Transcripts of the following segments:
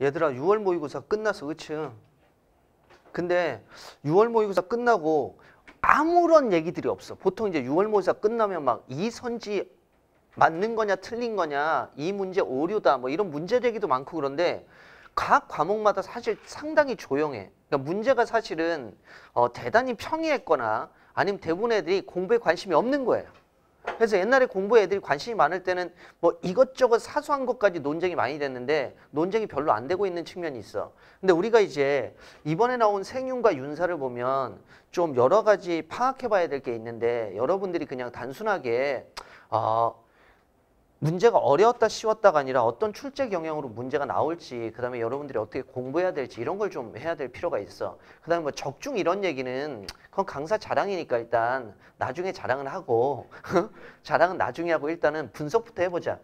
얘들아 6월 모의고사 끝났어 그치? 근데 6월 모의고사 끝나고 아무런 얘기들이 없어 보통 이제 6월 모의고사 끝나면 막 이 선지 맞는 거냐 틀린 거냐 이 문제 오류다 뭐 이런 문제 제기도 많고 그런데 각 과목마다 사실 상당히 조용해 그러니까 문제가 사실은 어, 대단히 평이했거나 아니면 대부분 애들이 공부에 관심이 없는 거예요 그래서 옛날에 공부에 애들이 관심이 많을 때는 뭐 이것저것 사소한 것까지 논쟁이 많이 됐는데 논쟁이 별로 안 되고 있는 측면이 있어. 근데 우리가 이제 이번에 나온 생윤과 윤사를 보면 좀 여러 가지 파악해 봐야 될 게 있는데 여러분들이 그냥 단순하게 어, 문제가 어려웠다 쉬웠다가 아니라 어떤 출제 경향으로 문제가 나올지 그 다음에 여러분들이 어떻게 공부해야 될지 이런 걸 좀 해야 될 필요가 있어 그 다음에 뭐 적중 이런 얘기는 그건 강사 자랑이니까 일단 나중에 자랑을 하고 자랑은 나중에 하고 일단은 분석부터 해보자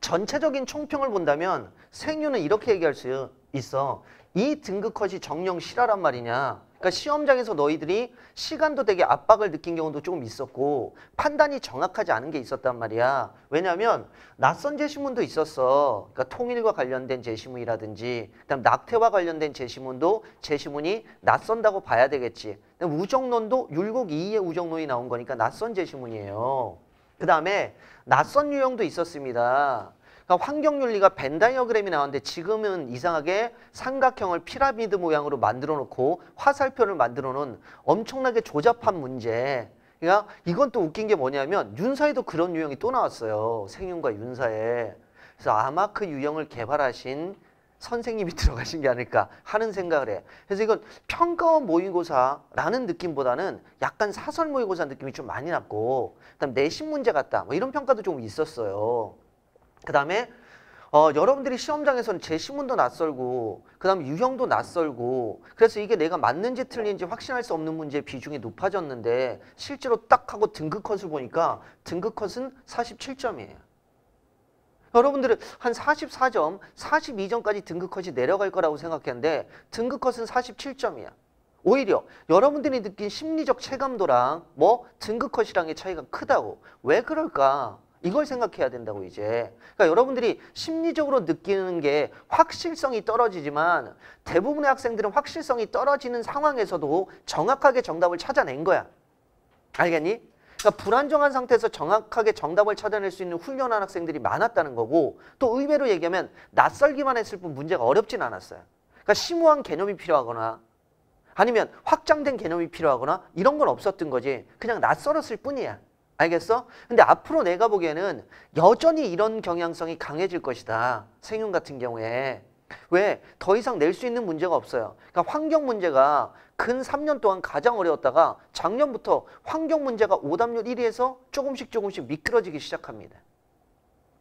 전체적인 총평을 본다면 생유는 이렇게 얘기할 수 있어 이 등급 컷이 정령 실화란 말이냐 그러니까 시험장에서 너희들이 시간도 되게 압박을 느낀 경우도 조금 있었고 판단이 정확하지 않은 게 있었단 말이야. 왜냐하면 낯선 제시문도 있었어. 그러니까 통일과 관련된 제시문이라든지 그다음 낙태와 관련된 제시문도 제시문이 낯선다고 봐야 되겠지. 그다음 우정론도 율곡 2의 우정론이 나온 거니까 낯선 제시문이에요. 그 다음에 낯선 유형도 있었습니다. 그러니까 환경윤리가 벤 다이어그램이 나왔는데 지금은 이상하게 삼각형을 피라미드 모양으로 만들어 놓고 화살표를 만들어 놓은 엄청나게 조잡한 문제 그러니까 이건 또 웃긴 게 뭐냐면 윤사에도 그런 유형이 또 나왔어요. 생윤과 윤사에. 그래서 아마 그 유형을 개발하신 선생님이 들어가신 게 아닐까 하는 생각을 해. 그래서 이건 평가원 모의고사라는 느낌보다는 약간 사설 모의고사 느낌이 좀 많이 났고 그다음 내신 문제 같다. 뭐 이런 평가도 좀 있었어요. 그 다음에 어, 여러분들이 시험장에서는 제시문도 낯설고 그 다음 유형도 낯설고 그래서 이게 내가 맞는지 틀린지 확신할 수 없는 문제의 비중이 높아졌는데 실제로 딱 하고 등급 컷을 보니까 등급 컷은 47점이에요. 여러분들은 한 44점, 42점까지 등급 컷이 내려갈 거라고 생각했는데 등급 컷은 47점이야. 오히려 여러분들이 느낀 심리적 체감도랑 뭐 등급 컷이랑의 차이가 크다고. 왜 그럴까? 이걸 생각해야 된다고 이제. 그러니까 여러분들이 심리적으로 느끼는 게 확실성이 떨어지지만 대부분의 학생들은 확실성이 떨어지는 상황에서도 정확하게 정답을 찾아낸 거야. 알겠니? 그러니까 불안정한 상태에서 정확하게 정답을 찾아낼 수 있는 훌륭한 학생들이 많았다는 거고 또 의외로 얘기하면 낯설기만 했을 뿐 문제가 어렵진 않았어요. 그러니까 심오한 개념이 필요하거나 아니면 확장된 개념이 필요하거나 이런 건 없었던 거지. 그냥 낯설었을 뿐이야. 알겠어? 근데 앞으로 내가 보기에는 여전히 이런 경향성이 강해질 것이다. 생윤 같은 경우에. 왜? 더 이상 낼 수 있는 문제가 없어요. 그러니까 환경 문제가 근 3년 동안 가장 어려웠다가 작년부터 환경 문제가 오답률 1위에서 조금씩 조금씩 미끄러지기 시작합니다.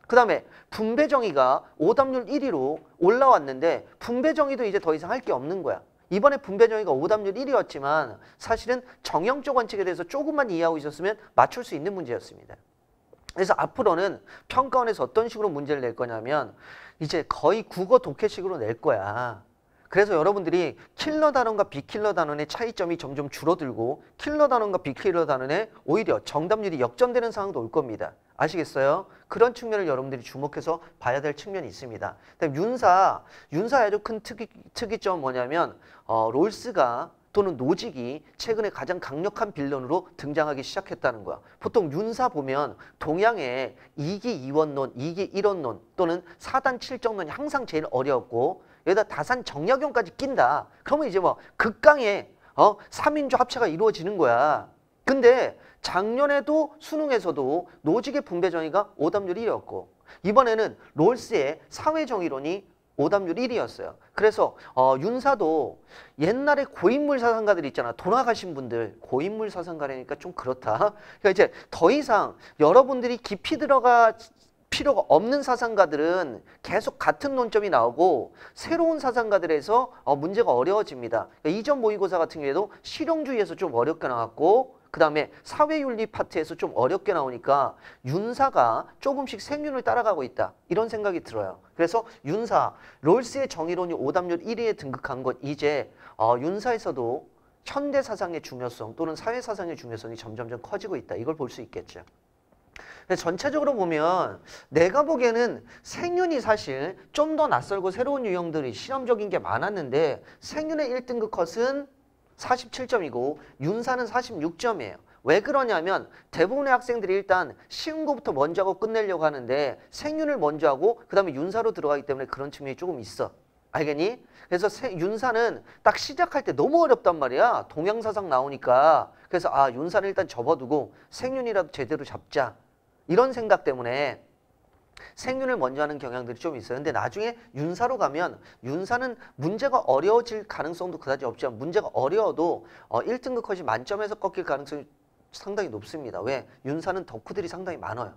그 다음에 분배정의가 오답률 1위로 올라왔는데 분배정의도 이제 더 이상 할 게 없는 거야. 이번에 분배정의가 오답률 1위였지만 사실은 정형적 원칙에 대해서 조금만 이해하고 있었으면 맞출 수 있는 문제였습니다. 그래서 앞으로는 평가원에서 어떤 식으로 문제를 낼 거냐면 이제 거의 국어 독해식으로 낼 거야. 그래서 여러분들이 킬러 단원과 비킬러 단원의 차이점이 점점 줄어들고 킬러 단원과 비킬러 단원의 오히려 정답률이 역전되는 상황도 올 겁니다. 아시겠어요? 그런 측면을 여러분들이 주목해서 봐야 될 측면이 있습니다. 그다음 윤사, 윤사의 아주 큰 특이, 특이점 뭐냐면 어, 롤스가 또는 노직이 최근에 가장 강력한 빌런으로 등장하기 시작했다는 거야. 보통 윤사 보면 동양의 이기이원론이기일원론 또는 사단칠정론이 항상 제일 어려웠고 여기다 다산 정약용까지 낀다. 그러면 이제 뭐 극강의 어, 3인조 합체가 이루어지는 거야. 근데 작년에도 수능에서도 노직의 분배 정의가 오답률 1이었고 이번에는 롤스의 사회 정의론이 오답률 1위였어요. 그래서 어, 윤사도 옛날에 고인물 사상가들 있잖아. 돌아가신 분들 고인물 사상가라니까 좀 그렇다. 그러니까 이제 더 이상 여러분들이 깊이 들어가 필요가 없는 사상가들은 계속 같은 논점이 나오고 새로운 사상가들에서 어, 문제가 어려워집니다. 그러니까 이전 모의고사 같은 경우에도 실용주의에서 좀 어렵게 나왔고 그 다음에 사회윤리 파트에서 좀 어렵게 나오니까 윤사가 조금씩 생윤을 따라가고 있다. 이런 생각이 들어요. 그래서 윤사, 롤스의 정의론이 오답률 1위에 등극한 것 이제 어, 윤사에서도 현대 사상의 중요성 또는 사회 사상의 중요성이 점점점 커지고 있다. 이걸 볼 수 있겠죠. 전체적으로 보면 내가 보기에는 생윤이 사실 좀 더 낯설고 새로운 유형들이 실험적인 게 많았는데 생윤의 1등급 컷은 47점이고 윤사는 46점이에요. 왜 그러냐면 대부분의 학생들이 일단 쉬운 거부터 먼저 하고 끝내려고 하는데 생윤을 먼저 하고 그 다음에 윤사로 들어가기 때문에 그런 측면이 조금 있어. 알겠니? 그래서 세, 윤사는 딱 시작할 때 너무 어렵단 말이야. 동양사상 나오니까. 그래서 아 윤사는 일단 접어두고 생윤이라도 제대로 잡자. 이런 생각 때문에 생윤을 먼저 하는 경향들이 좀 있어요. 근데 나중에 윤사로 가면 윤사는 문제가 어려워질 가능성도 그다지 없지만 문제가 어려워도 어, 1등급 컷이 만점에서 꺾일 가능성이 상당히 높습니다. 왜? 윤사는 덕후들이 상당히 많아요.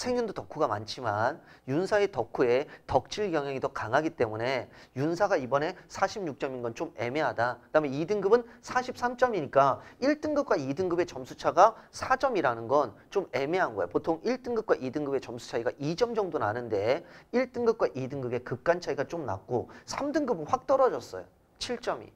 생윤도 덕후가 많지만 윤사의 덕후에 덕질 경향이 더 강하기 때문에 윤사가 이번에 46점인 건 좀 애매하다. 그다음에 2등급은 43점이니까 1등급과 2등급의 점수 차가 4점이라는 건 좀 애매한 거예요. 보통 1등급과 2등급의 점수 차이가 2점 정도 나는데 1등급과 2등급의 극간 차이가 좀 났고 3등급은 확 떨어졌어요. 7점이.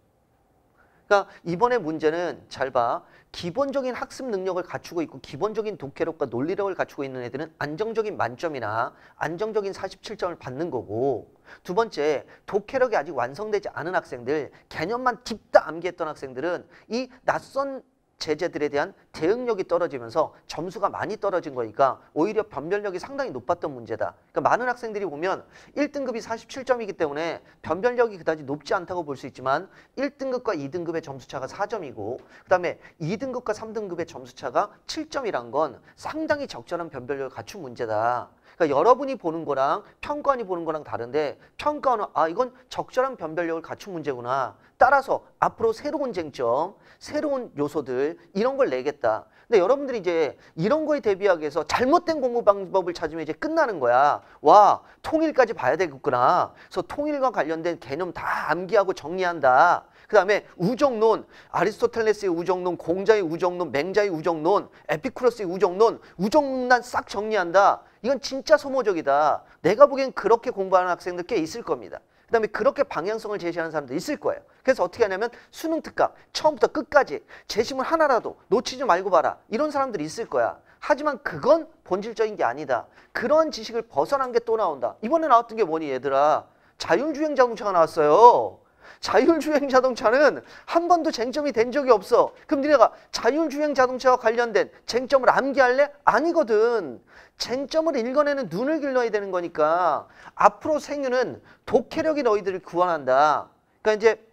그러니까 이번에 문제는 잘 봐. 기본적인 학습 능력을 갖추고 있고 기본적인 독해력과 논리력을 갖추고 있는 애들은 안정적인 만점이나 안정적인 47점을 받는 거고 두 번째 독해력이 아직 완성되지 않은 학생들 개념만 깊다 암기했던 학생들은 이 낯선 제재들에 대한 대응력이 떨어지면서 점수가 많이 떨어진 거니까 오히려 변별력이 상당히 높았던 문제다. 그러니까 많은 학생들이 보면 1등급이 47점이기 때문에 변별력이 그다지 높지 않다고 볼 수 있지만 1등급과 2등급의 점수차가 4점이고 그다음에 2등급과 3등급의 점수차가 7점이란 건 상당히 적절한 변별력을 갖춘 문제다. 그러니까 여러분이 보는 거랑 평가원이 보는 거랑 다른데 평가원은 아 이건 적절한 변별력을 갖춘 문제구나. 따라서 앞으로 새로운 쟁점, 새로운 요소들 이런 걸 내겠다. 근데 여러분들이 이제 이런 거에 대비하기 위해서 잘못된 공부 방법을 찾으면 이제 끝나는 거야. 와 통일까지 봐야 되겠구나. 그래서 통일과 관련된 개념 다 암기하고 정리한다. 그 다음에 우정론, 아리스토텔레스의 우정론, 공자의 우정론, 맹자의 우정론, 에피쿠로스의 우정론, 우정론 싹 정리한다. 이건 진짜 소모적이다. 내가 보기엔 그렇게 공부하는 학생들 꽤 있을 겁니다. 그 다음에 그렇게 방향성을 제시하는 사람도 있을 거예요. 그래서 어떻게 하냐면 수능 특강 처음부터 끝까지 제시문 하나라도 놓치지 말고 봐라. 이런 사람들이 있을 거야. 하지만 그건 본질적인 게 아니다. 그런 지식을 벗어난 게 또 나온다. 이번에 나왔던 게 뭐니 얘들아. 자율주행 자동차가 나왔어요. 자율주행 자동차는 한 번도 쟁점이 된 적이 없어. 그럼 니네가 자율주행 자동차와 관련된 쟁점을 암기할래? 아니거든. 쟁점을 읽어내는 눈을 길러야 되는 거니까 앞으로 생유는 독해력이 너희들을 구원한다. 그러니까 이제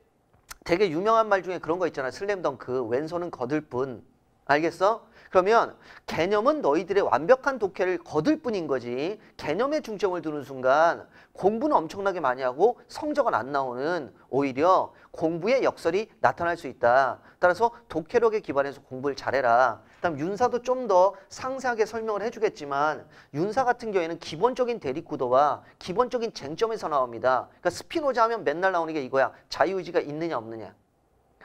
되게 유명한 말 중에 그런 거 있잖아. 슬램덩크. 왼손은 거들 뿐. 알겠어? 그러면 개념은 너희들의 완벽한 독해를 거둘 뿐인 거지 개념에 중점을 두는 순간 공부는 엄청나게 많이 하고 성적은 안 나오는 오히려 공부의 역설이 나타날 수 있다. 따라서 독해력에 기반해서 공부를 잘해라. 그다음 윤사도 좀 더 상세하게 설명을 해주겠지만 윤사 같은 경우에는 기본적인 대립구도와 기본적인 쟁점에서 나옵니다. 그러니까 스피노자 하면 맨날 나오는 게 이거야. 자유의지가 있느냐 없느냐.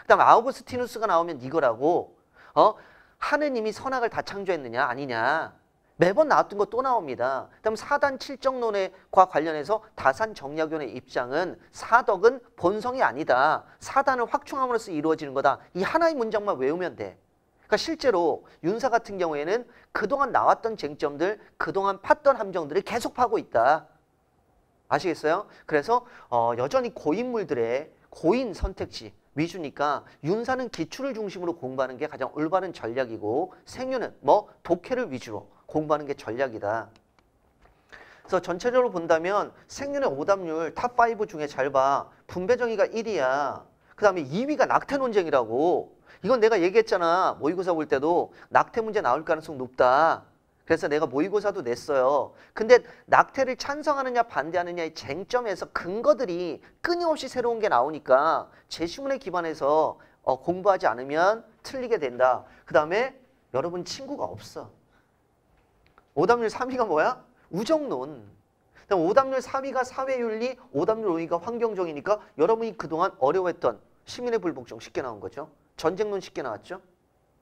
그다음 아우구스티누스가 나오면 이거라고. 어? 하느님이 선악을 다 창조했느냐 아니냐 매번 나왔던 거 또 나옵니다. 그다 사단 칠정론과 관련해서 다산 정약원의 입장은 사덕은 본성이 아니다. 사단을 확충함으로써 이루어지는 거다. 이 하나의 문장만 외우면 돼. 그러니까 실제로 윤사 같은 경우에는 그동안 나왔던 쟁점들, 그동안 팠던 함정들을 계속 파고 있다. 아시겠어요? 그래서 어, 여전히 고인물들의 고인 선택지, 위주니까 윤사는 기출을 중심으로 공부하는 게 가장 올바른 전략이고 생유는 뭐 독해를 위주로 공부하는 게 전략이다. 그래서 전체적으로 본다면 생윤의 오답률 탑5 중에 잘 봐. 분배정의가 1위야. 그 다음에 2위가 낙태 논쟁이라고. 이건 내가 얘기했잖아. 모의고사 볼 때도 낙태 문제 나올 가능성 높다. 그래서 내가 모의고사도 냈어요. 근데 낙태를 찬성하느냐 반대하느냐의 쟁점에서 근거들이 끊임없이 새로운 게 나오니까 제시문에 기반해서 어, 공부하지 않으면 틀리게 된다. 그 다음에 여러분 친구가 없어. 오답률 3위가 뭐야? 우정론. 그다음 오답률 3위가 사회윤리, 오답률 5위가 환경적이니까 여러분이 그동안 어려워했던 시민의 불복종 쉽게 나온 거죠. 전쟁론 쉽게 나왔죠.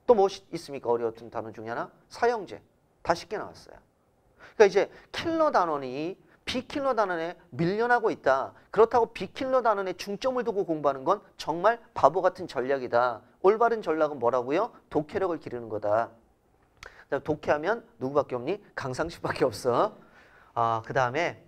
또 뭐 있습니까? 어려웠던 단어 중에 하나? 사형제. 다 쉽게 나왔어요. 그러니까 이제 킬러 단원이 비킬러 단원에 밀려나고 있다. 그렇다고 비킬러 단원에 중점을 두고 공부하는 건 정말 바보 같은 전략이다. 올바른 전략은 뭐라고요? 독해력을 기르는 거다. 독해하면 누구밖에 없니? 강상식밖에 없어. 아, 그 다음에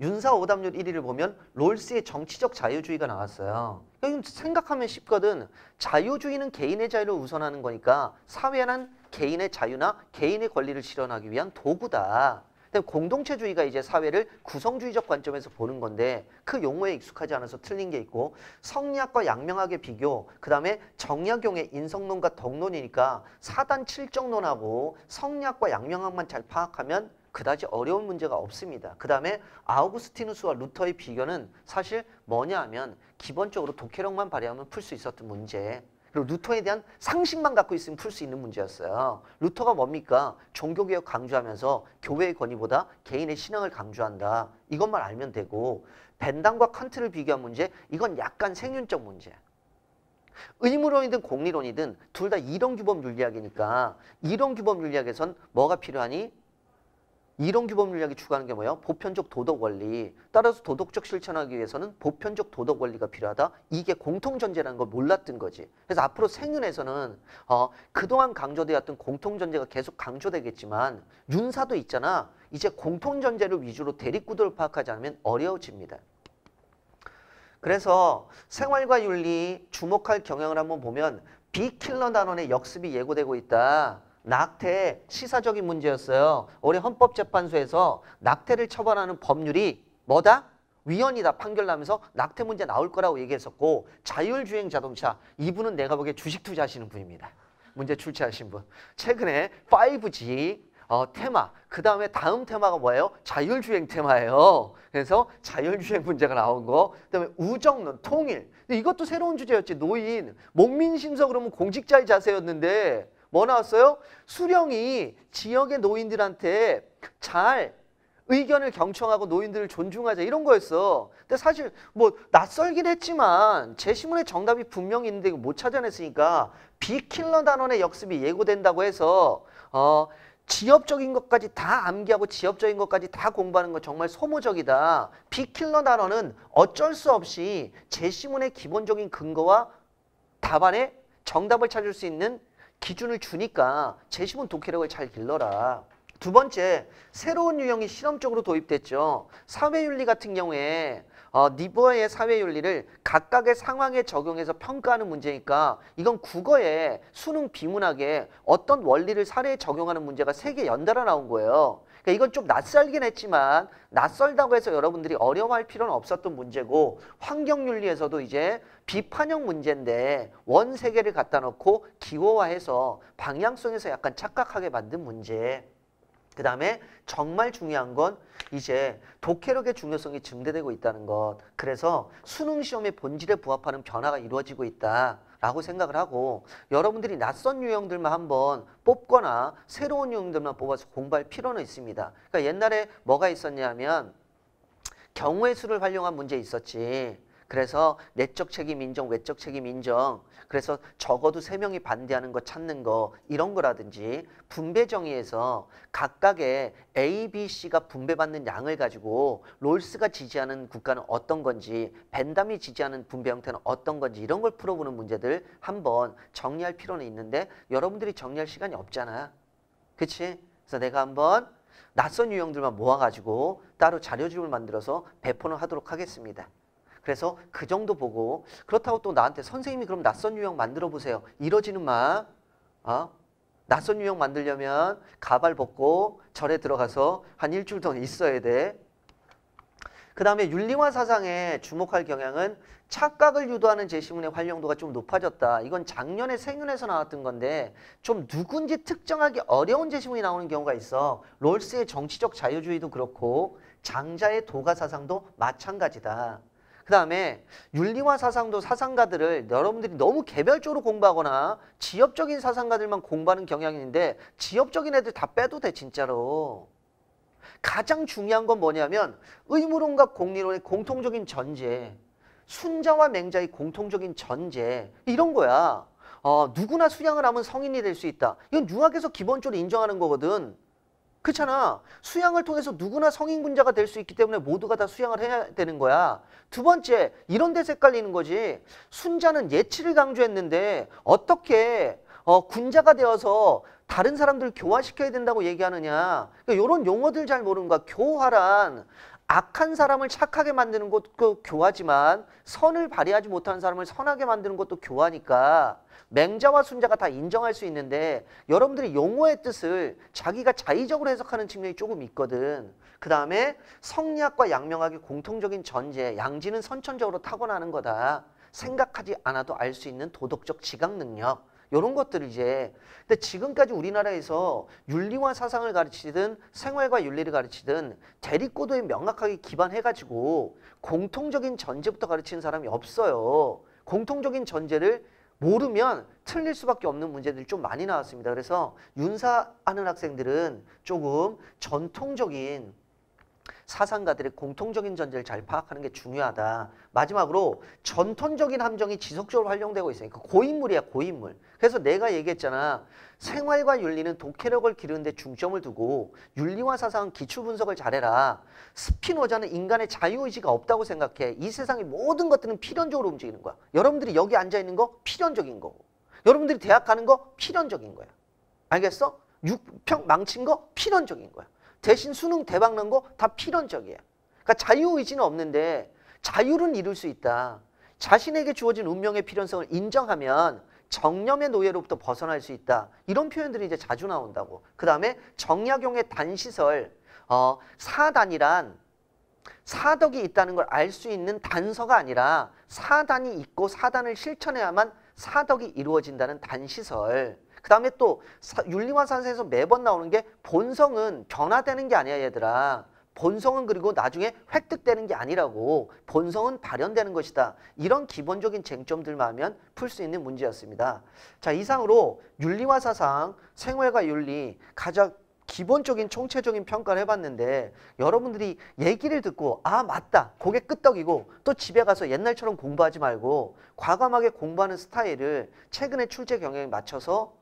윤사 오답률 1위를 보면 롤스의 정치적 자유주의가 나왔어요. 그러니까 생각하면 쉽거든. 자유주의는 개인의 자유를 우선하는 거니까 사회란 개인의 자유나 개인의 권리를 실현하기 위한 도구다. 공동체주의가 이제 사회를 구성주의적 관점에서 보는 건데 그 용어에 익숙하지 않아서 틀린 게 있고 성리학과 양명학의 비교 그 다음에 정약용의 인성론과 덕론이니까 사단 칠정론하고 성리학과 양명학만 잘 파악하면 그다지 어려운 문제가 없습니다. 그 다음에 아우구스티누스와 루터의 비교는 사실 뭐냐 하면 기본적으로 독해력만 발휘하면 풀 수 있었던 문제 그리고 루터에 대한 상식만 갖고 있으면 풀 수 있는 문제였어요. 루터가 뭡니까? 종교개혁 강조하면서 교회의 권위보다 개인의 신앙을 강조한다. 이것만 알면 되고 벤당과 칸트를 비교한 문제 이건 약간 생윤적 문제 의무론이든 공리론이든 둘 다 이론 규범 윤리학이니까 이론 규범 윤리학에선 뭐가 필요하니? 이론 규범 윤리학이 추구하는 게 뭐예요? 보편적 도덕 원리. 따라서 도덕적 실천하기 위해서는 보편적 도덕 원리가 필요하다. 이게 공통 전제라는 걸 몰랐던 거지. 그래서 앞으로 생윤에서는 어, 그동안 강조되었던 공통 전제가 계속 강조되겠지만 윤사도 있잖아. 이제 공통 전제를 위주로 대립 구도를 파악하지 않으면 어려워집니다. 그래서 생활과 윤리 주목할 경향을 한번 보면 비킬러 단원의 역습이 예고되고 있다. 낙태 시사적인 문제였어요. 올해 헌법재판소에서 낙태를 처벌하는 법률이 뭐다? 위헌이다 판결 나면서 낙태 문제 나올 거라고 얘기했었고 자율주행 자동차 이분은 내가 보기에 주식 투자하시는 분입니다. 문제 출제하신 분. 최근에 5G 어, 테마 그 다음에 다음 테마가 뭐예요? 자율주행 테마예요. 그래서 자율주행 문제가 나온 거. 그 다음에 우정론, 통일. 이것도 새로운 주제였지. 노인. 목민심서 그러면 공직자의 자세였는데 뭐 나왔어요? 수령이 지역의 노인들한테 잘 의견을 경청하고 노인들을 존중하자 이런 거였어. 근데 사실 뭐 낯설긴 했지만 제시문의 정답이 분명히 있는데 이거 못 찾아냈으니까 비킬러 단원의 역습이 예고된다고 해서 어 지엽적인 것까지 다 암기하고 지엽적인 것까지 다 공부하는 거 정말 소모적이다. 비킬러 단어는 어쩔 수 없이 제시문의 기본적인 근거와 답안에 정답을 찾을 수 있는 기준을 주니까 재심은 독해력을 잘 길러라. 두 번째, 새로운 유형이 실험적으로 도입됐죠. 사회윤리 같은 경우에 어, 니버의 사회윤리를 각각의 상황에 적용해서 평가하는 문제니까 이건 국어에 수능 비문학에 어떤 원리를 사례에 적용하는 문제가 세 개 연달아 나온 거예요. 그러니까 이건 좀 낯설긴 했지만 낯설다고 해서 여러분들이 어려워할 필요는 없었던 문제고 환경윤리에서도 이제 비판형 문제인데 원세계를 갖다 놓고 기호화해서 방향성에서 약간 착각하게 만든 문제 그 다음에 정말 중요한 건 이제 독해력의 중요성이 증대되고 있다는 것 그래서 수능시험의 본질에 부합하는 변화가 이루어지고 있다 라고 생각을 하고 여러분들이 낯선 유형들만 한번 뽑거나 새로운 유형들만 뽑아서 공부할 필요는 있습니다. 그러니까 옛날에 뭐가 있었냐면 경우의 수를 활용한 문제 있었지. 그래서 내적 책임 인정, 외적 책임 인정, 그래서 적어도 세명이 반대하는 거 찾는 거 이런 거라든지 분배 정의에서 각각의 A, B, C가 분배받는 양을 가지고 롤스가 지지하는 국가는 어떤 건지 벤담이 지지하는 분배 형태는 어떤 건지 이런 걸 풀어보는 문제들 한번 정리할 필요는 있는데 여러분들이 정리할 시간이 없잖아. 그치? 그래서 내가 한번 낯선 유형들만 모아가지고 따로 자료집을 만들어서 배포는 하도록 하겠습니다. 그래서 그 정도 보고 그렇다고 또 나한테 선생님이 그럼 낯선 유형 만들어 보세요. 이러지는 마. 어? 낯선 유형 만들려면 가발 벗고 절에 들어가서 한 일주일 동안 있어야 돼. 그 다음에 윤리화 사상에 주목할 경향은 착각을 유도하는 제시문의 활용도가 좀 높아졌다. 이건 작년에 생윤에서 나왔던 건데 좀 누군지 특정하기 어려운 제시문이 나오는 경우가 있어. 롤스의 정치적 자유주의도 그렇고 장자의 도가 사상도 마찬가지다. 그 다음에 윤리와 사상도 사상가들을 여러분들이 너무 개별적으로 공부하거나 지역적인 사상가들만 공부하는 경향인데 지역적인 애들 다 빼도 돼 진짜로. 가장 중요한 건 뭐냐면 의무론과 공리론의 공통적인 전제 순자와 맹자의 공통적인 전제 이런 거야. 어, 누구나 수양을 하면 성인이 될 수 있다. 이건 유학에서 기본적으로 인정하는 거거든. 그렇잖아. 수양을 통해서 누구나 성인군자가 될 수 있기 때문에 모두가 다 수양을 해야 되는 거야. 두 번째, 이런 데색깔갈리는 거지. 순자는 예치를 강조했는데 어떻게 어, 군자가 되어서 다른 사람들 을 교화시켜야 된다고 얘기하느냐. 그러니까 이런 용어들 잘 모르는 거야. 교화란 악한 사람을 착하게 만드는 것도 교화지만 선을 발휘하지 못하는 사람을 선하게 만드는 것도 교화니까 맹자와 순자가 다 인정할 수 있는데 여러분들이 용어의 뜻을 자기가 자의적으로 해석하는 측면이 조금 있거든. 그 다음에 성리학과 양명학의 공통적인 전제, 양지는 선천적으로 타고나는 거다. 생각하지 않아도 알 수 있는 도덕적 지각 능력. 이런 것들을 이제 근데 지금까지 우리나라에서 윤리와 사상을 가르치든 생활과 윤리를 가르치든 대립고도에 명확하게 기반해가지고 공통적인 전제부터 가르치는 사람이 없어요. 공통적인 전제를 모르면 틀릴 수밖에 없는 문제들이 좀 많이 나왔습니다. 그래서 윤사하는 학생들은 조금 전통적인 사상가들의 공통적인 전제를 잘 파악하는 게 중요하다. 마지막으로 전통적인 함정이 지속적으로 활용되고 있으니까 고인물이야 고인물. 그래서 내가 얘기했잖아. 생활과 윤리는 독해력을 기르는데 중점을 두고 윤리와 사상은 기출 분석을 잘해라. 스피노자는 인간의 자유의지가 없다고 생각해. 이 세상의 모든 것들은 필연적으로 움직이는 거야. 여러분들이 여기 앉아있는 거 필연적인 거고. 여러분들이 대학 가는 거 필연적인 거야. 알겠어? 육평 망친 거 필연적인 거야. 대신 수능 대박 난 거 다필연적이에요 그러니까 자유의지는 없는데 자유는 이룰 수 있다. 자신에게 주어진 운명의 필연성을 인정하면 정념의 노예로부터 벗어날 수 있다. 이런 표현들이 이제 자주 나온다고. 그 다음에 정약용의 단시설, 어, 사단이란 사덕이 있다는 걸 알 수 있는 단서가 아니라 사단이 있고 사단을 실천해야만 사덕이 이루어진다는 단시설. 그 다음에 또 윤리와 산세에서 매번 나오는 게 본성은 변화되는 게 아니야 얘들아. 본성은 그리고 나중에 획득되는 게 아니라고 본성은 발현되는 것이다. 이런 기본적인 쟁점들만 하면 풀 수 있는 문제였습니다. 자 이상으로 윤리와 사상, 생활과 윤리 가장 기본적인 총체적인 평가를 해봤는데 여러분들이 얘기를 듣고 아 맞다 고개 끄덕이고 또 집에 가서 옛날처럼 공부하지 말고 과감하게 공부하는 스타일을 최근에 출제 경향에 맞춰서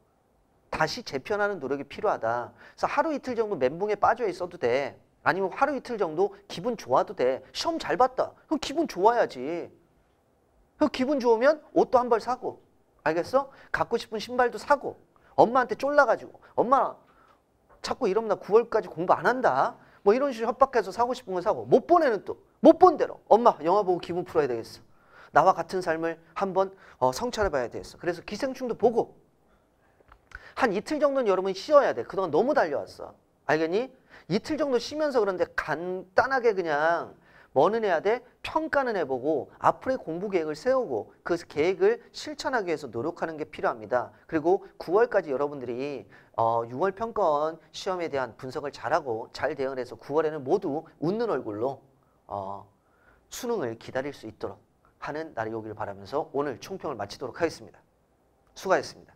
다시 재편하는 노력이 필요하다. 그래서 하루 이틀 정도 멘붕에 빠져 있어도 돼. 아니면 하루 이틀 정도 기분 좋아도 돼. 시험 잘 봤다. 그럼 기분 좋아야지. 그 기분 좋으면 옷도 한 벌 사고. 알겠어? 갖고 싶은 신발도 사고. 엄마한테 쫄라가지고. 엄마 자꾸 이러면 나 9월까지 공부 안 한다. 뭐 이런 식으로 협박해서 사고 싶은 거 사고. 못 보내는 또. 못 본 대로. 엄마 영화 보고 기분 풀어야 되겠어. 나와 같은 삶을 한번 어, 성찰해 봐야 되겠어. 그래서 기생충도 보고 한 이틀 정도는 여러분이 쉬어야 돼. 그동안 너무 달려왔어. 알겠니? 이틀 정도 쉬면서 그런데 간단하게 그냥 뭐는 해야 돼? 평가는 해보고 앞으로의 공부 계획을 세우고 그 계획을 실천하기 위해서 노력하는 게 필요합니다. 그리고 9월까지 여러분들이 어, 6월 평가원 시험에 대한 분석을 잘하고 잘 대응해서 9월에는 모두 웃는 얼굴로 어, 수능을 기다릴 수 있도록 하는 날이 오기를 바라면서 오늘 총평을 마치도록 하겠습니다. 수고하셨습니다.